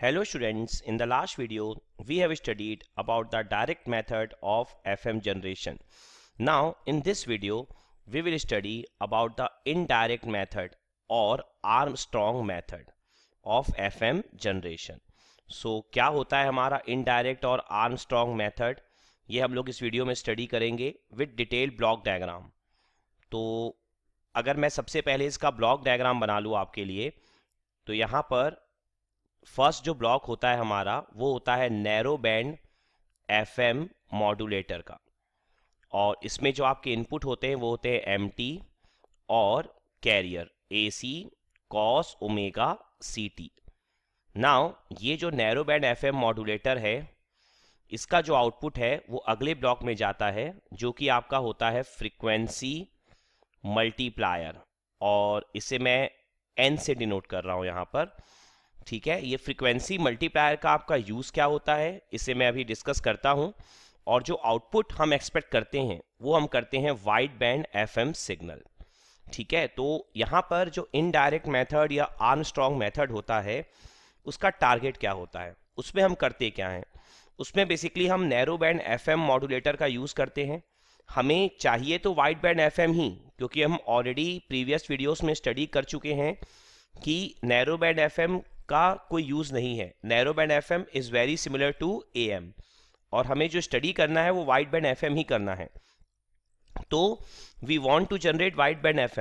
Hello students, in the last video we have studied about the direct method of FM generation. Now in this video we will study about the indirect method or Armstrong method of FM generation. So क्या होता है हमारा indirect और Armstrong method? ये हम लोग इस video में स्टडी करेंगे विद डिटेल ब्लॉक डायग्राम तो अगर मैं सबसे पहले इसका ब्लॉक डायग्राम बना लूँ आपके लिए तो यहाँ पर फर्स्ट जो ब्लॉक होता है हमारा वो होता है नैरो बैंड एफएम मॉड्यूलेटर का और इसमें जो आपके इनपुट होते हैं वो होते हैं एम और carrier A C cos omega C T now ये जो नैरो बैंड एफएम मॉड्यूलेटर है इसका जो आउटपुट है वो अगले ब्लॉक में जाता है जो कि आपका होता है फ्रीक्वेंसी मल्टीप्लायर और इसे मैं एन से डिनोट कर रहा हूँ यहाँ पर ठीक है ये फ्रिक्वेंसी मल्टीप्लायर का आपका यूज़ क्या होता है इसे मैं अभी डिस्कस करता हूँ और जो आउटपुट हम एक्सपेक्ट करते हैं वो हम करते हैं वाइड बैंड एफएम सिग्नल ठीक है तो यहाँ पर जो इनडायरेक्ट मेथड या आर्म स्ट्रॉन्ग मैथड होता है उसका टारगेट क्या होता है उसमें हम करते क्या हैं उसमें बेसिकली हम नैरो बैंड एफ मॉडुलेटर का यूज़ करते हैं हमें चाहिए तो वाइड बैंड एफ ही क्योंकि हम ऑलरेडी प्रीवियस वीडियोस में स्टडी कर चुके हैं कि नैरो बैंड एफ का कोई यूज़ नहीं है narrow band F is very similar to A और हमें जो स्टडी करना है वो वाइड बैंड एफ एम ही करना है तो we want to generate wide band F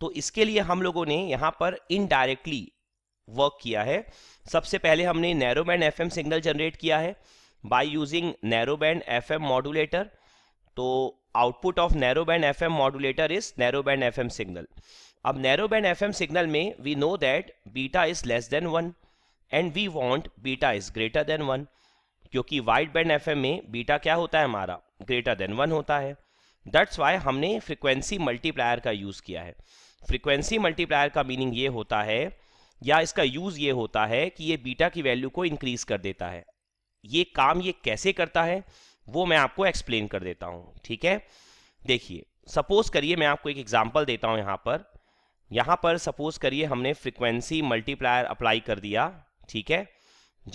तो इसके लिए हम लोगों ने यहां पर इनडायरेक्टली वर्क किया है सबसे पहले हमने narrow band F signal generate किया है by using narrow band F modulator तो output of narrow band F modulator is narrow band F signal अब नैरो बैंड एफ सिग्नल में we know that beta is less than one and we want beta is greater than one क्योंकि wide band F में beta क्या होता है हमारा greater than one होता है दैट्स वाई हमने फ्रिक्वेंसी मल्टीप्लायर का यूज़ किया है फ्रिक्वेंसी मल्टीप्लायर का मीनिंग ये होता है या इसका यूज़ ये होता है कि ये बीटा की वैल्यू को इंक्रीज कर देता है ये काम ये कैसे करता है वो मैं आपको एक्सप्लेन कर देता हूँ ठीक है देखिए सपोज करिए मैं आपको एक एग्जाम्पल देता हूँ यहाँ पर यहाँ पर सपोज करिए हमने फ्रिक्वेंसी मल्टीप्लायर अप्लाई कर दिया ठीक है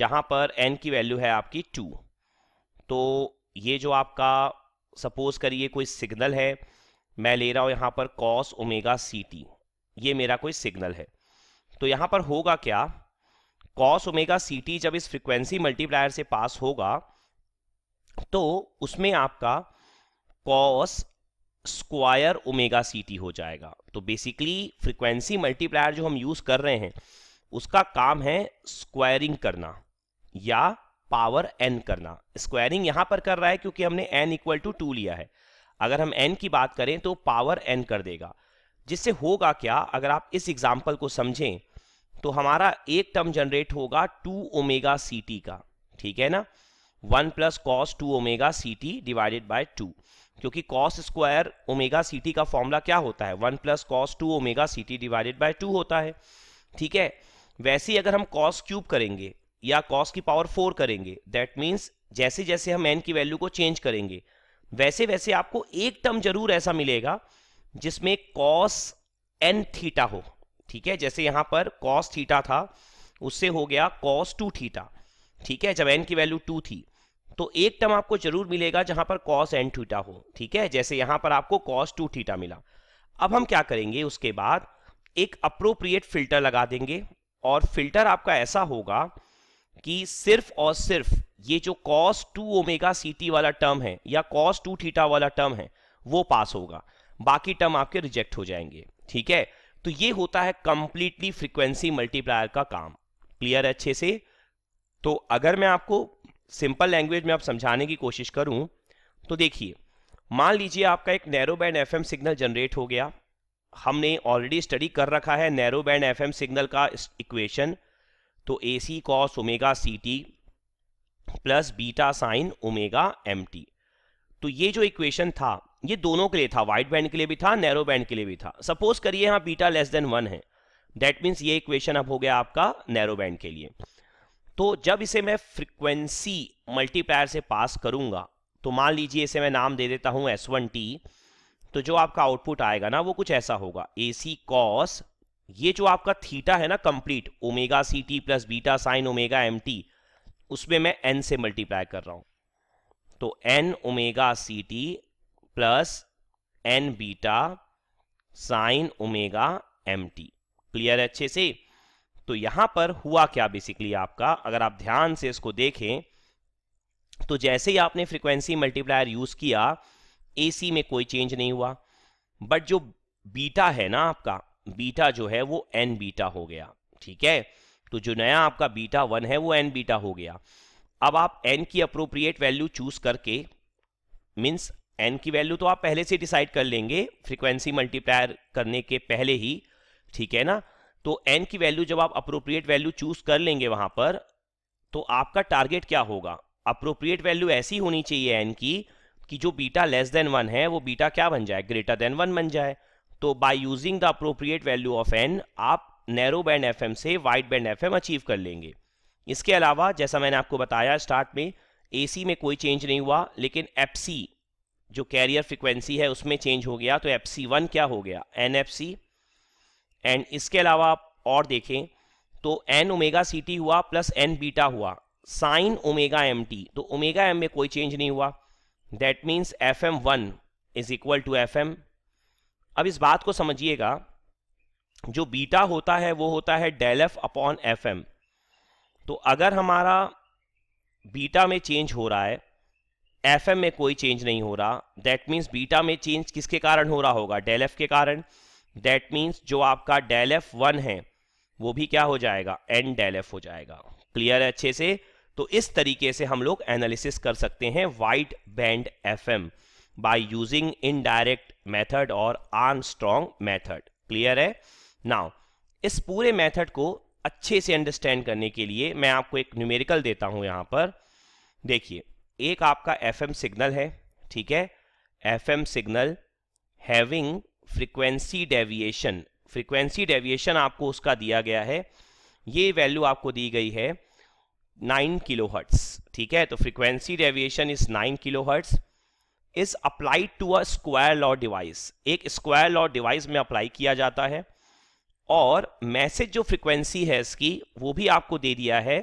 जहां पर एन की वैल्यू है आपकी टू तो ये जो आपका सपोज करिए कोई सिग्नल है मैं ले रहा हूँ यहाँ पर कॉस ओमेगा सी टी ये मेरा कोई सिग्नल है तो यहां पर होगा क्या कॉस ओमेगा सी टी जब इस फ्रिक्वेंसी मल्टीप्लायर से पास होगा तो उसमें आपका cos square omega C T हो जाएगा तो बेसिकली फ्रिक्वेंसी मल्टीप्लायर जो हम यूज कर रहे हैं उसका काम है स्क्वायरिंग करना या पावर एन करना स्क्वायरिंग यहां पर कर रहा है क्योंकि हमने एन इक्वल टू टू लिया है अगर हम एन की बात करें तो पावर एन कर देगा जिससे होगा क्या अगर आप इस एग्जाम्पल को समझें तो हमारा एक टर्म जनरेट होगा टू ओमेगा सी टी का ठीक है ना one plus cos two omega C T divided by two क्योंकि कॉस स्क्वायर ओमेगा सी का फॉर्मूला क्या होता है one plus cos two omega C T divided by two होता है ठीक है वैसे ही अगर हम कॉस क्यूब करेंगे या कॉस की पावर फोर करेंगे दैट मीन्स जैसे जैसे हम एन की वैल्यू को चेंज करेंगे वैसे वैसे आपको एक टर्म जरूर ऐसा मिलेगा जिसमें कॉस एन थीटा हो ठीक है जैसे यहाँ पर कॉस थीटा था उससे हो गया कॉस टू थीटा ठीक है जब एन की वैल्यू टू थी तो एक टर्म आपको जरूर मिलेगा जहां पर कॉस एन थीटा हो ठीक है जैसे यहां पर आपको कॉस टू थीटा मिला अब हम क्या करेंगे उसके बाद एक अप्रोप्रिएट फिल्टर लगा देंगे और फिल्टर आपका ऐसा होगा कि सिर्फ और सिर्फ ये जो cos two omega C T वाला टर्म है या कॉस टू थीटा वाला टर्म है वो पास होगा बाकी टर्म आपके रिजेक्ट हो जाएंगे ठीक है तो ये होता है कंप्लीटली फ्रीक्वेंसी मल्टीप्लायर का काम क्लियर है अच्छे से तो अगर मैं आपको सिंपल लैंग्वेज में आप समझाने की कोशिश करूं तो देखिए मान लीजिए आपका एक narrow band F signal generate हो गया हमने ऑलरेडी स्टडी कर रखा है नैरो बैंड एफ सिग्नल का इक्वेशन तो A C cos omega C T plus beta sine omega M T तो ये जो इक्वेशन था ये दोनों के लिए था वाइड बैंड के लिए भी था नैरो बैंड के लिए भी था सपोज करिए यहाँ बीटा लेस देन वन है दैट मीन्स ये इक्वेशन अब हो गया आपका नैरो बैंड के लिए तो जब इसे मैं फ्रिक्वेंसी मल्टीप्लायर से पास करूंगा तो मान लीजिए इसे मैं नाम दे देता हूं एस वन टी तो जो आपका आउटपुट आएगा ना वो कुछ ऐसा होगा ए सी कॉस ये जो आपका थीटा है ना complete omega C T plus beta sine omega M T उसमें मैं एन से मल्टीप्लाई कर रहा हूं तो N omega C T plus N beta sine omega M T clear अच्छे से तो यहां पर हुआ क्या बेसिकली आपका अगर आप ध्यान से इसको देखें तो जैसे ही आपने फ्रीक्वेंसी मल्टीप्लायर यूज किया एसी में कोई चेंज नहीं हुआ बट जो बीटा है ना आपका बीटा जो है वो एन बीटा हो गया ठीक है तो जो नया आपका बीटा वन है वो एन बीटा हो गया अब आप एन की अप्रोप्रिएट वैल्यू चूज करके मीन्स एन की वैल्यू तो आप पहले से डिसाइड कर लेंगे फ्रीक्वेंसी मल्टीप्लायर करने के पहले ही ठीक है ना तो एन की वैल्यू जब आप अप्रोप्रिएट वैल्यू चूज कर लेंगे वहां पर तो आपका टारगेट क्या होगा अप्रोप्रिएट वैल्यू ऐसी होनी चाहिए एन की कि जो बीटा लेस देन वन है वो बीटा क्या बन जाए ग्रेटर देन वन बन जाए तो by using the appropriate value of N आप नैरो बैंड एफ से वाइड बैंड एफ अचीव कर लेंगे इसके अलावा जैसा मैंने आपको बताया स्टार्ट में ए में कोई चेंज नहीं हुआ लेकिन एफ जो कैरियर फ्रिक्वेंसी है उसमें चेंज हो गया तो एफ वन क्या हो गया एन एफ सी एंड इसके अलावा आप और देखें तो एन ओमेगा सी टी हुआ प्लस एन बीटा हुआ साइन ओमेगा एम टी तो ओमेगा एम में कोई चेंज नहीं हुआ that means F M one is equal to F M अब इस बात को समझिएगा जो बीटा होता है वो होता है del F upon F M तो अगर हमारा बीटा में चेंज हो रहा है एफ एम में कोई चेंज नहीं हो रहा दैट मीन्स बीटा में चेंज किसके कारण हो रहा होगा डेल एफ के कारण दैट मीन्स जो आपका डेल एफ वन है वो भी क्या हो जाएगा एन डेल एफ हो जाएगा क्लियर है अच्छे से तो इस तरीके से हम लोग एनालिसिस कर सकते हैं wide band F M by using indirect method और आर्म स्ट्रॉन्ग मैथड क्लियर है नाउ इस पूरे मैथड को अच्छे से अंडरस्टैंड करने के लिए मैं आपको एक न्यूमेरिकल देता हूं यहां पर देखिए एक आपका एफ सिग्नल है ठीक है F signal having frequency deviation frequency deviation आपको उसका दिया गया है ये वैल्यू आपको दी गई है 9 किलो ठीक है तो frequency deviation is 9 kilo hertz is applied to a square law device एक स्क्वायर लॉ डिवाइस में अप्लाई किया जाता है और मैसेज जो फ्रीक्वेंसी है इसकी वो भी आपको दे दिया है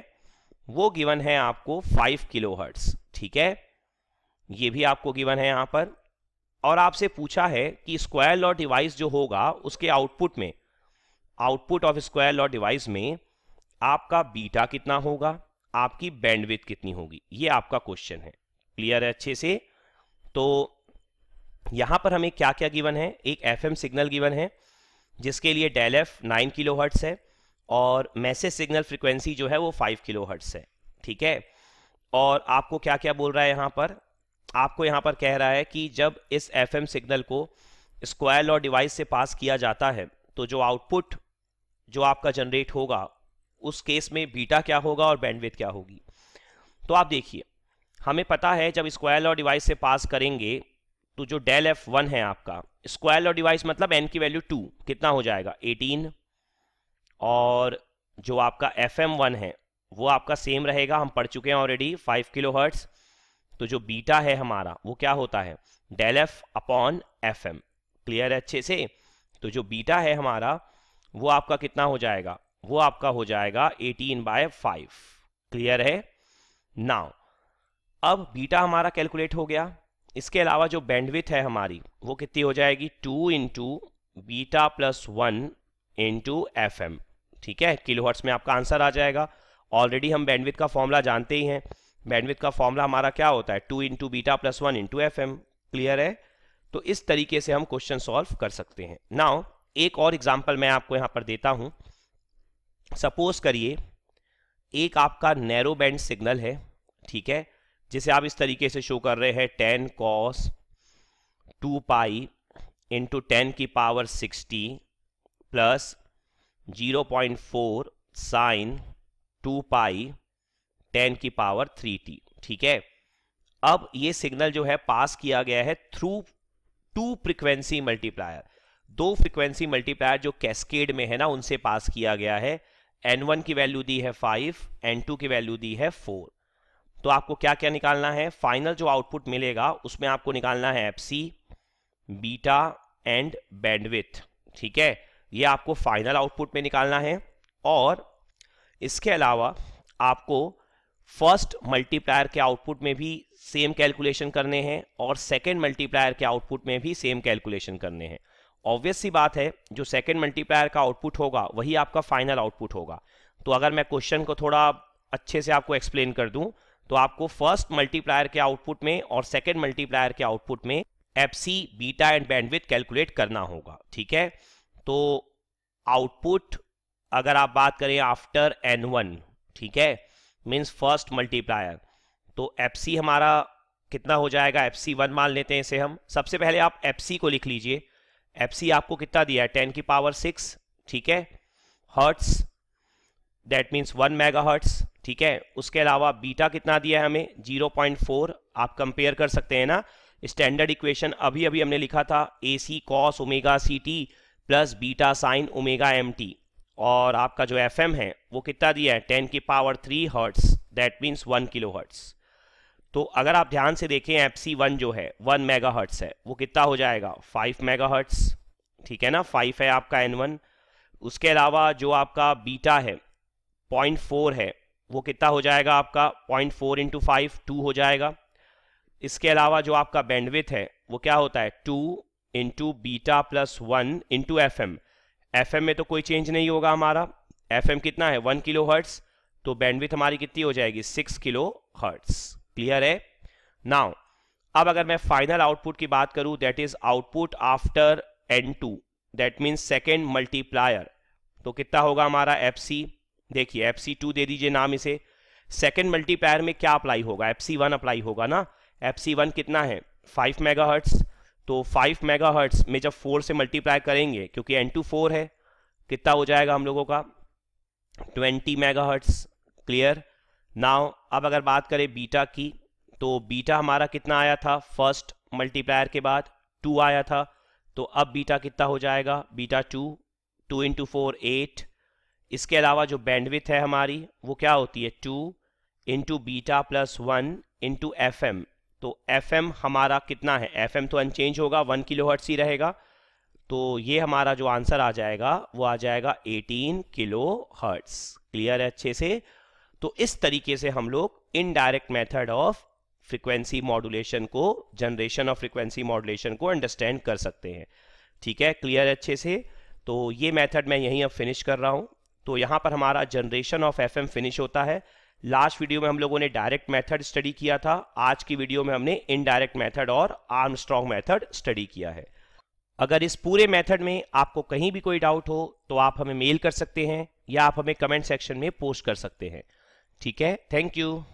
वो गिवन है आपको 5 किलो ठीक है ये भी आपको गिवन है यहां पर और आपसे पूछा है कि स्क्वायर लॉ डिवाइस जो होगा उसके आउटपुट में output of square law device में आपका बीटा कितना होगा आपकी बैंडविथ कितनी होगी ये आपका क्वेश्चन है क्लियर है अच्छे से तो यहां पर हमें क्या क्या गिवन है एक एफएम सिग्नल गिवन है जिसके लिए del F nine kilo hertz है और मैसेज सिग्नल फ्रिक्वेंसी जो है वो फाइव किलो हर्ट्स है ठीक है और आपको क्या क्या बोल रहा है यहां पर आपको यहाँ पर कह रहा है कि जब इस एफ सिग्नल को स्क्वायर लॉ डिवाइस से पास किया जाता है तो जो आउटपुट जो आपका जनरेट होगा उस केस में बीटा क्या होगा और बैंडविथ क्या होगी तो आप देखिए हमें पता है जब स्क्वायर लॉ डिवाइस से पास करेंगे तो जो डेल एफ वन है आपका स्क्वायर लॉ डिवाइस मतलब एन की वैल्यू टू कितना हो जाएगा एटीन और जो आपका एफ एम वन है वो आपका सेम रहेगा हम पढ़ चुके हैं ऑलरेडी फाइव किलो हर्ट्स तो जो बीटा है हमारा वो क्या होता है del F upon F M clear है अच्छे से तो जो बीटा है हमारा वो आपका कितना हो जाएगा वो आपका हो जाएगा 18 बाय 5 क्लियर है नाउ अब बीटा हमारा कैलकुलेट हो गया इसके अलावा जो बैंडविथ है हमारी वो कितनी हो जाएगी 2 into beta plus one into F ठीक है किलोहर्ट्स में आपका आंसर आ जाएगा ऑलरेडी हम बैंडविथ का फॉर्मूला जानते ही हैं बैंडविथ का फॉर्मूला हमारा क्या होता है two into beta plus one into F M clear है तो इस तरीके से हम क्वेश्चन सॉल्व कर सकते हैं नाउ एक और एग्जाम्पल मैं आपको यहां पर देता हूं सपोज करिए एक आपका नैरो बैंड सिग्नल है ठीक है जिसे आप इस तरीके से शो कर रहे हैं ten cos two pi into ten की power sixty plus zero point four sine two pi ten की पावर थ्री टी ठीक है अब ये सिग्नल जो है पास किया गया है थ्रू टू फ्रिक्वेंसी मल्टीप्लायर दो फ्रिक्वेंसी मल्टीप्लायर जो कैस्केड में है ना उनसे पास किया गया है एन वन की वैल्यू दी है फाइव एन टू की वैल्यू दी है फोर तो आपको क्या क्या निकालना है फाइनल जो आउटपुट मिलेगा उसमें आपको निकालना है F C beta and bandwidth ठीक है ये आपको फाइनल आउटपुट में निकालना है और इसके अलावा आपको फर्स्ट मल्टीप्लायर के आउटपुट में भी सेम कैलकुलेशन करने हैं और सेकेंड मल्टीप्लायर के आउटपुट में भी सेम कैलकुलेशन करने हैं ऑब्वियस सी बात है जो सेकेंड मल्टीप्लायर का आउटपुट होगा वही आपका फाइनल आउटपुट होगा तो अगर मैं क्वेश्चन को थोड़ा अच्छे से आपको एक्सप्लेन कर दूं तो आपको फर्स्ट मल्टीप्लायर के आउटपुट में और सेकेंड मल्टीप्लायर के आउटपुट में F C beta and bandwidth calculate करना होगा ठीक है तो आउटपुट अगर आप बात करें आफ्टर एन वन ठीक है मीन्स फर्स्ट मल्टीप्लायर तो एफ सी हमारा कितना हो जाएगा एफ सी वन मान लेते हैं इसे हम सबसे पहले आप एफ सी को लिख लीजिए एफ सी आपको कितना दिया है टेन की पावर सिक्स ठीक है hertz that means one mega hertz ठीक है उसके अलावा बीटा कितना दिया है हमें जीरो पॉइंट फोर आप कंपेयर कर सकते हैं ना स्टैंडर्ड इक्वेशन अभी अभी हमने लिखा था A C cos omega C T plus beta sine omega M T और आपका जो एफ है वो कितना दिया है टेन की power three hertz that means one kilo hertz तो अगर आप ध्यान से देखें एफ सी वन जो है वन मेगा हर्ट्स है वो कितना हो जाएगा फाइव मेगा हर्ट्स ठीक है ना फाइव है आपका एन वन उसके अलावा जो आपका बीटा है पॉइंट फोर है वो कितना हो जाएगा आपका point four into five two हो जाएगा इसके अलावा जो आपका बैंडविथ है वो क्या होता है two into beta plus one into F M F में तो कोई चेंज नहीं होगा हमारा एफ कितना है वन किलो हर्ट्स तो बैंडविथ हमारी कितनी हो जाएगी सिक्स किलो हर्ट्स क्लियर है नाउ अब अगर मैं फाइनल आउटपुट की बात करूं that is output after N two that means second multiplier तो कितना होगा हमारा एफ सी देखिए एफ सी टू दे दीजिए नाम इसे सेकेंड मल्टीप्लायर में क्या अप्लाई होगा एफ सी वन अप्लाई होगा ना एफ सी वन कितना है फाइव मेगा हर्ट्स तो 5 मेगाहर्ट्ज में जब 4 से मल्टीप्लाई करेंगे क्योंकि एन टू फोर है कितना हो जाएगा हम लोगों का 20 मेगाहर्ट्ज क्लियर नाउ अब अगर बात करें बीटा की तो बीटा हमारा कितना आया था फर्स्ट मल्टीप्लायर के बाद टू आया था तो अब बीटा कितना हो जाएगा beta two two into four eight इसके अलावा जो बैंडविथ है हमारी वो क्या होती है two into beta plus one into F M तो एफ हमारा कितना है एफ तो अनचेंज होगा वन किलो हर्ट्स ही रहेगा तो ये हमारा जो आंसर आ जाएगा वो आ जाएगा 18 किलो हर्ट्स क्लियर है अच्छे से तो इस तरीके से हम लोग indirect method of frequency modulation को जनरेशन ऑफ फ्रीक्वेंसी मॉडुलेशन को अंडरस्टैंड कर सकते हैं ठीक है क्लियर है अच्छे से तो ये मेथड मैं यहीं अब फिनिश कर रहा हूँ तो यहाँ पर हमारा जनरेशन ऑफ एफ फिनिश होता है लास्ट वीडियो में हम लोगों ने डायरेक्ट मेथड स्टडी किया था आज की वीडियो में हमने इनडायरेक्ट मेथड और आर्म स्ट्रॉन्ग मेथड स्टडी किया है अगर इस पूरे मेथड में आपको कहीं भी कोई डाउट हो तो आप हमें मेल कर सकते हैं या आप हमें कमेंट सेक्शन में पोस्ट कर सकते हैं ठीक है थैंक यू